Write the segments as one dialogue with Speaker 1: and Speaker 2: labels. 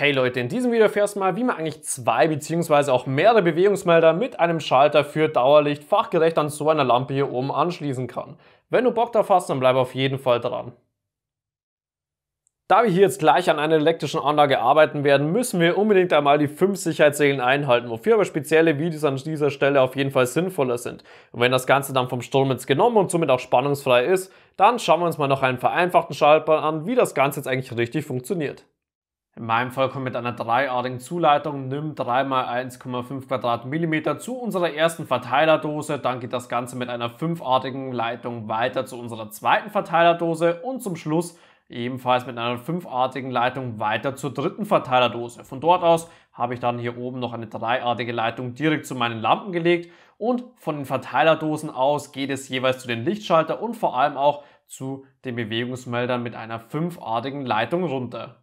Speaker 1: Hey Leute, in diesem Video erfährst du mal, wie man eigentlich zwei bzw. auch mehrere Bewegungsmelder mit einem Schalter für Dauerlicht fachgerecht an so einer Lampe hier oben anschließen kann. Wenn du Bock drauf hast, dann bleib auf jeden Fall dran. Da wir hier jetzt gleich an einer elektrischen Anlage arbeiten werden, müssen wir unbedingt einmal die fünf Sicherheitsregeln einhalten, wofür aber spezielle Videos an dieser Stelle auf jeden Fall sinnvoller sind. Und wenn das Ganze dann vom Strom jetzt genommen und somit auch spannungsfrei ist, dann schauen wir uns mal noch einen vereinfachten Schalter an, wie das Ganze jetzt eigentlich richtig funktioniert. In meinem Fall kommen mit einer dreiartigen Zuleitung nimm 3 x 1,5 Quadratmillimeter zu unserer ersten Verteilerdose. Dann geht das Ganze mit einer fünfartigen Leitung weiter zu unserer zweiten Verteilerdose und zum Schluss ebenfalls mit einer fünfartigen Leitung weiter zur dritten Verteilerdose. Von dort aus habe ich dann hier oben noch eine dreiartige Leitung direkt zu meinen Lampen gelegt und von den Verteilerdosen aus geht es jeweils zu den Lichtschalter und vor allem auch zu den Bewegungsmeldern mit einer fünfartigen Leitung runter.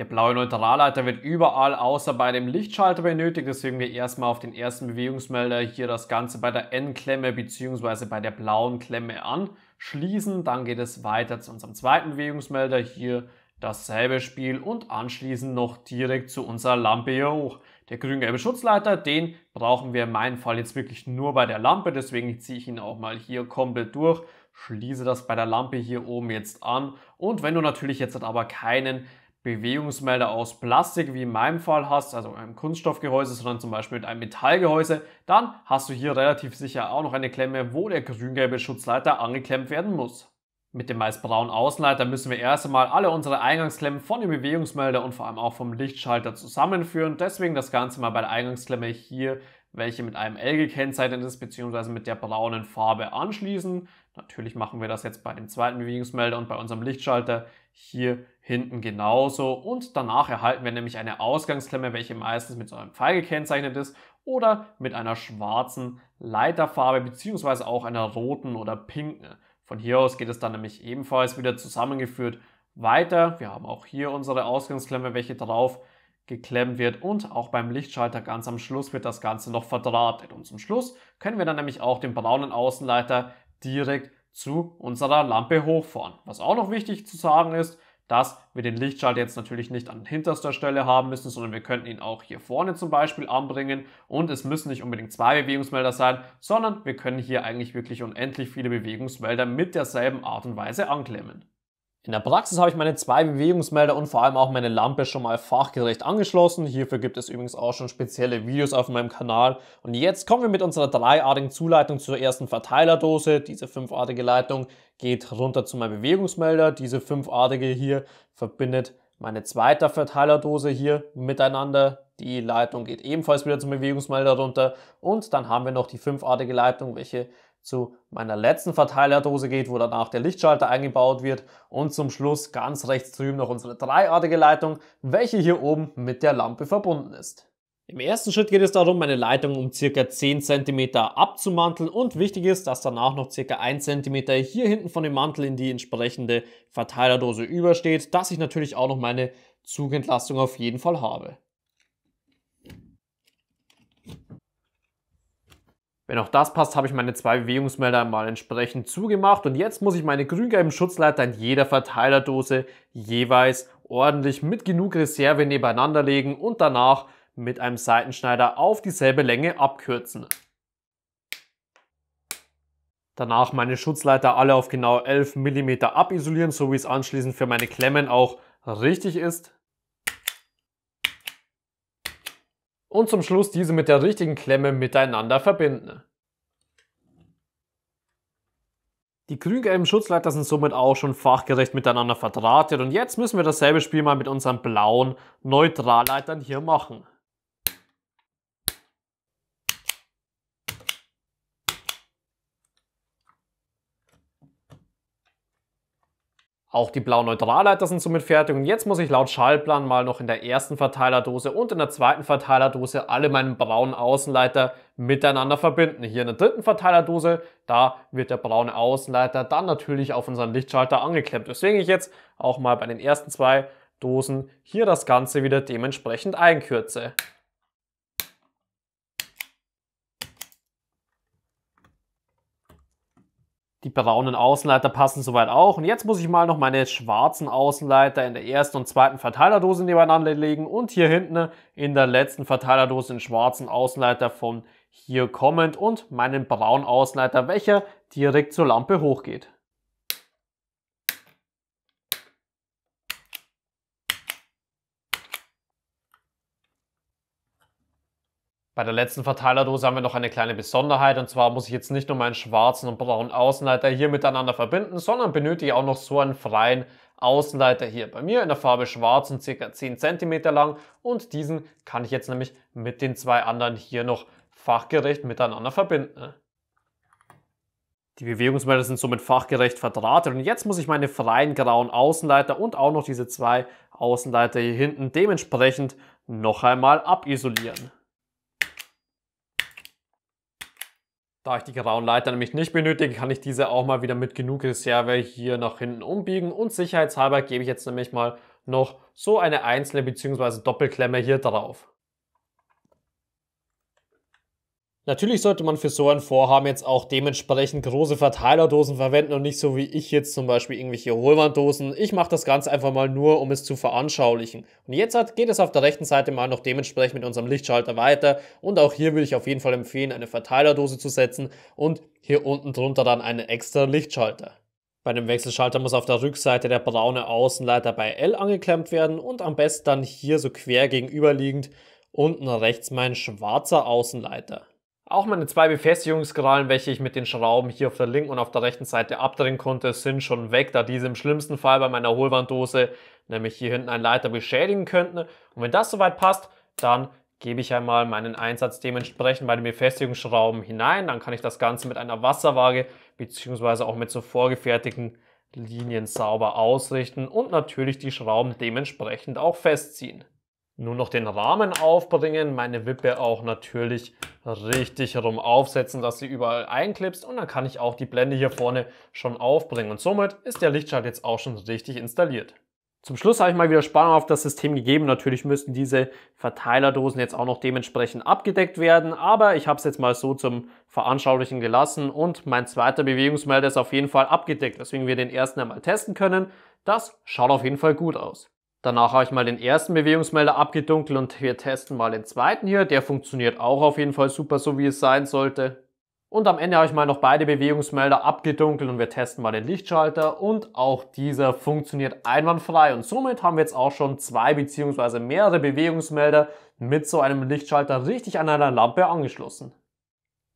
Speaker 1: Der blaue Neutralleiter wird überall außer bei dem Lichtschalter benötigt, deswegen wir erstmal auf den ersten Bewegungsmelder hier das Ganze bei der N-Klemme bzw. bei der blauen Klemme anschließen. Dann geht es weiter zu unserem zweiten Bewegungsmelder, hier dasselbe Spiel und anschließend noch direkt zu unserer Lampe hier hoch. Der grün-gelbe Schutzleiter, den brauchen wir in meinem Fall jetzt wirklich nur bei der Lampe, deswegen ziehe ich ihn auch mal hier komplett durch, schließe das bei der Lampe hier oben jetzt an. Und wenn du natürlich jetzt aber keinen Bewegungsmelder aus Plastik, wie in meinem Fall hast, also einem Kunststoffgehäuse, sondern zum Beispiel mit einem Metallgehäuse, dann hast du hier relativ sicher auch noch eine Klemme, wo der grün-gelbe Schutzleiter angeklemmt werden muss. Mit dem meist braunen Außenleiter müssen wir erst einmal alle unsere Eingangsklemmen von dem Bewegungsmelder und vor allem auch vom Lichtschalter zusammenführen. Deswegen das Ganze mal bei der Eingangsklemme hier, welche mit einem L gekennzeichnet ist, beziehungsweise mit der braunen Farbe anschließen. Natürlich machen wir das jetzt bei dem zweiten Bewegungsmelder und bei unserem Lichtschalter hier hinten genauso. Und danach erhalten wir nämlich eine Ausgangsklemme, welche meistens mit so einem Pfeil gekennzeichnet ist oder mit einer schwarzen Leiterfarbe beziehungsweise auch einer roten oder pinken. Von hier aus geht es dann nämlich ebenfalls wieder zusammengeführt weiter. Wir haben auch hier unsere Ausgangsklemme, welche drauf geklemmt wird und auch beim Lichtschalter ganz am Schluss wird das Ganze noch verdrahtet. Und zum Schluss können wir dann nämlich auch den braunen Außenleiter direkt zu unserer Lampe hochfahren. Was auch noch wichtig zu sagen ist, dass wir den Lichtschalter jetzt natürlich nicht an hinterster Stelle haben müssen, sondern wir könnten ihn auch hier vorne zum Beispiel anbringen und es müssen nicht unbedingt zwei Bewegungsmelder sein, sondern wir können hier eigentlich wirklich unendlich viele Bewegungsmelder mit derselben Art und Weise anklemmen. In der Praxis habe ich meine zwei Bewegungsmelder und vor allem auch meine Lampe schon mal fachgerecht angeschlossen. Hierfür gibt es übrigens auch schon spezielle Videos auf meinem Kanal. Und jetzt kommen wir mit unserer dreiartigen Zuleitung zur ersten Verteilerdose. Diese fünfartige Leitung geht runter zu meinem Bewegungsmelder. Diese fünfartige hier verbindet meine zweite Verteilerdose hier miteinander. Die Leitung geht ebenfalls wieder zum Bewegungsmelder runter. Und dann haben wir noch die fünfartige Leitung, welche zu meiner letzten Verteilerdose geht, wo danach der Lichtschalter eingebaut wird und zum Schluss ganz rechts drüben noch unsere dreiartige Leitung, welche hier oben mit der Lampe verbunden ist. Im ersten Schritt geht es darum, meine Leitung um circa 10 cm abzumanteln und wichtig ist, dass danach noch circa 1 cm hier hinten von dem Mantel in die entsprechende Verteilerdose übersteht, dass ich natürlich auch noch meine Zugentlastung auf jeden Fall habe. Wenn auch das passt, habe ich meine zwei Bewegungsmelder mal entsprechend zugemacht und jetzt muss ich meine grün-gelben Schutzleiter in jeder Verteilerdose jeweils ordentlich mit genug Reserve nebeneinander legen und danach mit einem Seitenschneider auf dieselbe Länge abkürzen. Danach meine Schutzleiter alle auf genau 11 mm abisolieren, so wie es anschließend für meine Klemmen auch richtig ist. und zum Schluss diese mit der richtigen Klemme miteinander verbinden. Die grün Schutzleiter sind somit auch schon fachgerecht miteinander verdrahtet und jetzt müssen wir dasselbe Spiel mal mit unseren blauen Neutralleitern hier machen. Auch die blauen Neutralleiter sind somit fertig und jetzt muss ich laut Schallplan mal noch in der ersten Verteilerdose und in der zweiten Verteilerdose alle meinen braunen Außenleiter miteinander verbinden. Hier in der dritten Verteilerdose, da wird der braune Außenleiter dann natürlich auf unseren Lichtschalter angeklemmt. Deswegen ich jetzt auch mal bei den ersten zwei Dosen hier das Ganze wieder dementsprechend einkürze. Die braunen Außenleiter passen soweit auch. Und jetzt muss ich mal noch meine schwarzen Außenleiter in der ersten und zweiten Verteilerdose nebeneinander legen und hier hinten in der letzten Verteilerdose den schwarzen Außenleiter von hier kommend und meinen braunen Außenleiter, welcher direkt zur Lampe hochgeht. Bei der letzten Verteilerdose haben wir noch eine kleine Besonderheit und zwar muss ich jetzt nicht nur meinen schwarzen und braunen Außenleiter hier miteinander verbinden, sondern benötige auch noch so einen freien Außenleiter hier bei mir in der Farbe schwarz und circa 10 cm lang und diesen kann ich jetzt nämlich mit den zwei anderen hier noch fachgerecht miteinander verbinden. Ne? Die Bewegungsmelder sind somit fachgerecht verdrahtet und jetzt muss ich meine freien grauen Außenleiter und auch noch diese zwei Außenleiter hier hinten dementsprechend noch einmal abisolieren. Da ich die grauen Leiter nämlich nicht benötige, kann ich diese auch mal wieder mit genug Reserve hier nach hinten umbiegen und sicherheitshalber gebe ich jetzt nämlich mal noch so eine einzelne bzw. Doppelklemme hier drauf. Natürlich sollte man für so ein Vorhaben jetzt auch dementsprechend große Verteilerdosen verwenden und nicht so wie ich jetzt zum Beispiel irgendwelche Hohlwanddosen. Ich mache das Ganze einfach mal nur, um es zu veranschaulichen. Und jetzt geht es auf der rechten Seite mal noch dementsprechend mit unserem Lichtschalter weiter. Und auch hier würde ich auf jeden Fall empfehlen, eine Verteilerdose zu setzen und hier unten drunter dann einen extra Lichtschalter. Bei dem Wechselschalter muss auf der Rückseite der braune Außenleiter bei L angeklemmt werden und am besten dann hier so quer gegenüberliegend unten rechts mein schwarzer Außenleiter. Auch meine zwei Befestigungskrallen, welche ich mit den Schrauben hier auf der linken und auf der rechten Seite abdrehen konnte, sind schon weg, da diese im schlimmsten Fall bei meiner Hohlwanddose nämlich hier hinten einen Leiter beschädigen könnten. Und wenn das soweit passt, dann gebe ich einmal meinen Einsatz dementsprechend bei den Befestigungsschrauben hinein. Dann kann ich das Ganze mit einer Wasserwaage beziehungsweise auch mit so vorgefertigten Linien sauber ausrichten und natürlich die Schrauben dementsprechend auch festziehen nur noch den Rahmen aufbringen, meine Wippe auch natürlich richtig herum aufsetzen, dass sie überall einklipst und dann kann ich auch die Blende hier vorne schon aufbringen. Und somit ist der Lichtschalter jetzt auch schon richtig installiert. Zum Schluss habe ich mal wieder Spannung auf das System gegeben. Natürlich müssten diese Verteilerdosen jetzt auch noch dementsprechend abgedeckt werden, aber ich habe es jetzt mal so zum Veranschaulichen gelassen und mein zweiter Bewegungsmelder ist auf jeden Fall abgedeckt, deswegen wir den ersten einmal testen können. Das schaut auf jeden Fall gut aus. Danach habe ich mal den ersten Bewegungsmelder abgedunkelt und wir testen mal den zweiten hier. Der funktioniert auch auf jeden Fall super, so wie es sein sollte. Und am Ende habe ich mal noch beide Bewegungsmelder abgedunkelt und wir testen mal den Lichtschalter und auch dieser funktioniert einwandfrei und somit haben wir jetzt auch schon zwei bzw. mehrere Bewegungsmelder mit so einem Lichtschalter richtig an einer Lampe angeschlossen.